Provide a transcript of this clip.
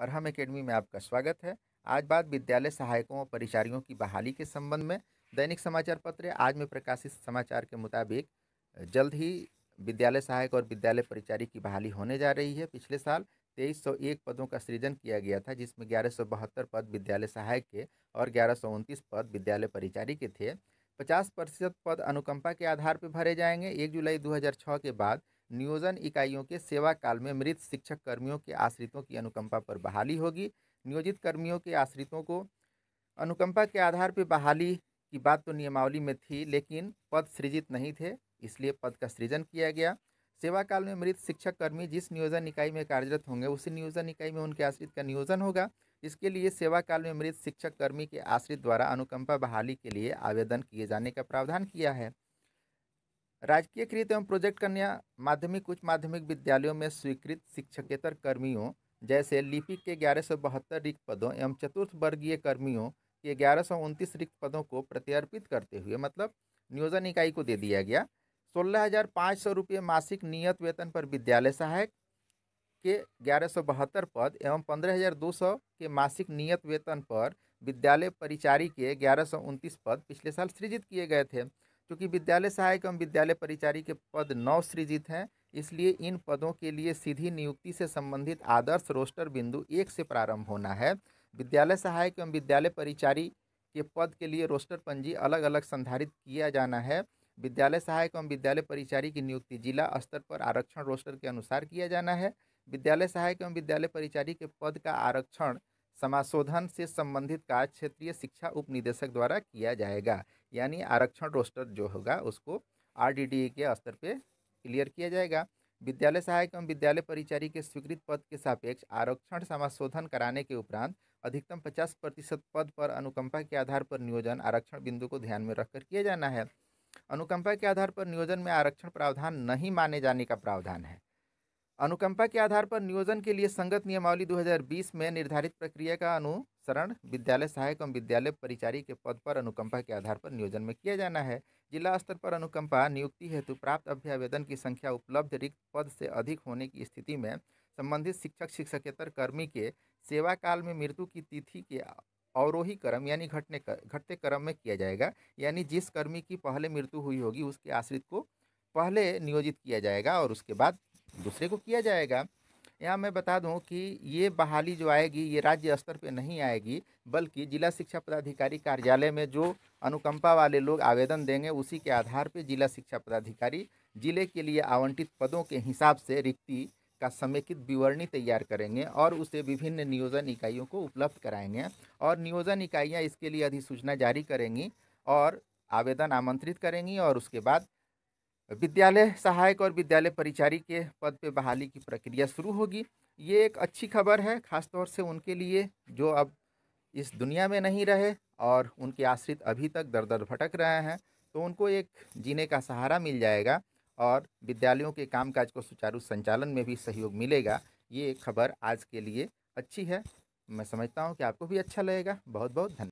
अरहम academy में आपका स्वागत है आज बात विद्यालय सहायकों और परिचारियों की बहाली के संबंध में दैनिक समाचार पत्र आज में प्रकाशित समाचार के मुताबिक जल्द ही विद्यालय सहायक और विद्यालय परिचारी की बहाली होने जा रही है पिछले साल तेईस सौ एक पदों का सृजन किया गया था जिसमें ग्यारह सौ बहत्तर पद विद्यालय सहायक के और ग्यारह सौ उनतीस पद विद्यालय परिचारी के थे पचास प्रतिशत पद अनुकंपा के आधार पर भरे जाएंगे एक जुलाई 2006 के बाद नियोजन इकाइयों के सेवा काल में मृत शिक्षक कर्मियों के आश्रितों की अनुकंपा पर बहाली होगी नियोजित कर्मियों के आश्रितों को अनुकंपा के आधार पर बहाली की बात तो नियमावली में थी लेकिन पद सृजित नहीं थे इसलिए पद का सृजन किया गया सेवा काल में मृत शिक्षक कर्मी जिस नियोजन इकाई में कार्यरत होंगे उसी नियोजन इकाई में उनके आश्रित का नियोजन होगा इसके लिए सेवा काल में मृत शिक्षक कर्मी के आश्रित द्वारा अनुकंपा बहाली के लिए आवेदन किए जाने का प्रावधान किया है राजकीय कृत एवं प्रोजेक्ट कन्या माध्यमिक उच्च माध्यमिक विद्यालयों में स्वीकृत शिक्षकेतर कर्मियों जैसे लिपिक के ग्यारह सौ बहत्तर रिक्त पदों एवं चतुर्थ वर्गीय कर्मियों के ग्यारह सौ उनतीस रिक्त पदों को प्रत्यर्पित करते हुए मतलब नियोजन इकाई को दे दिया गया सोलह हज़ार पाँच सौ रुपये मासिक नियत वेतन पर विद्यालय सहायक के ग्यारह सौ बहत्तर पद एवं पंद्रह हज़ार दो सौ के मासिक नियत वेतन पर विद्यालय परिचारी के ग्यारह सौ उनतीस पद पिछले साल सृजित किए गए थे क्योंकि विद्यालय सहायक एवं विद्यालय परिचारी के पद नौ सृजित हैं इसलिए इन पदों के लिए सीधी नियुक्ति से संबंधित आदर्श रोस्टर बिंदु एक से प्रारंभ होना है विद्यालय सहायक एवं विद्यालय परिचारी के पद के लिए रोस्टर पंजी अलग अलग संधारित किया जाना है विद्यालय सहायक एवं विद्यालय परिचारी की नियुक्ति जिला स्तर पर आरक्षण रोस्टर के अनुसार किया जाना है विद्यालय सहायक एवं विद्यालय परिचारी के पद का आरक्षण समाशोधन से संबंधित कार्य क्षेत्रीय शिक्षा उपनिदेशक द्वारा किया जाएगा यानी आरक्षण रोस्टर जो होगा उसको आर के स्तर पर क्लियर किया जाएगा विद्यालय सहायक एवं विद्यालय परिचारी के स्वीकृत पद के सापेक्ष आरक्षण समाशोधन कराने के उपरांत अधिकतम 50 प्रतिशत पद पर अनुकंपा के आधार पर नियोजन आरक्षण बिंदु को ध्यान में रखकर किया जाना है अनुकंपा के आधार पर नियोजन में आरक्षण प्रावधान नहीं माने जाने का प्रावधान है अनुकंपा के आधार पर नियोजन के लिए संगत नियमावली 2020 में निर्धारित प्रक्रिया का अनुसरण विद्यालय सहायक एवं विद्यालय परिचारी के पद पर अनुकंपा के आधार पर नियोजन में किया जाना है जिला स्तर पर अनुकंपा नियुक्ति हेतु प्राप्त अभ्यावेदन की संख्या उपलब्ध रिक्त पद से अधिक होने की स्थिति में संबंधित शिक्षक शिक्षकेतर कर्मी के सेवा काल में मृत्यु की तिथि के अवरोही क्रम यानी घटने घटते क्रम में किया जाएगा यानी जिस कर्मी की पहले मृत्यु हुई होगी उसके आश्रित को पहले नियोजित किया जाएगा और उसके बाद दूसरे को किया जाएगा यहाँ मैं बता दूँ कि ये बहाली जो आएगी ये राज्य स्तर पे नहीं आएगी बल्कि जिला शिक्षा पदाधिकारी कार्यालय में जो अनुकंपा वाले लोग आवेदन देंगे उसी के आधार पे जिला शिक्षा पदाधिकारी जिले के लिए आवंटित पदों के हिसाब से रिक्ति का समेकित विवरणी तैयार करेंगे और उसे विभिन्न नियोजन इकाइयों को उपलब्ध कराएंगे और नियोजन इकाइयाँ इसके लिए अधिसूचना जारी करेंगी और आवेदन आमंत्रित करेंगी और उसके बाद विद्यालय सहायक और विद्यालय परिचारी के पद पे बहाली की प्रक्रिया शुरू होगी ये एक अच्छी खबर है ख़ासतौर से उनके लिए जो अब इस दुनिया में नहीं रहे और उनके आश्रित अभी तक दर दर भटक रहे हैं तो उनको एक जीने का सहारा मिल जाएगा और विद्यालयों के कामकाज को सुचारू संचालन में भी सहयोग मिलेगा ये एक खबर आज के लिए अच्छी है मैं समझता हूँ कि आपको भी अच्छा लगेगा बहुत बहुत धन्यवाद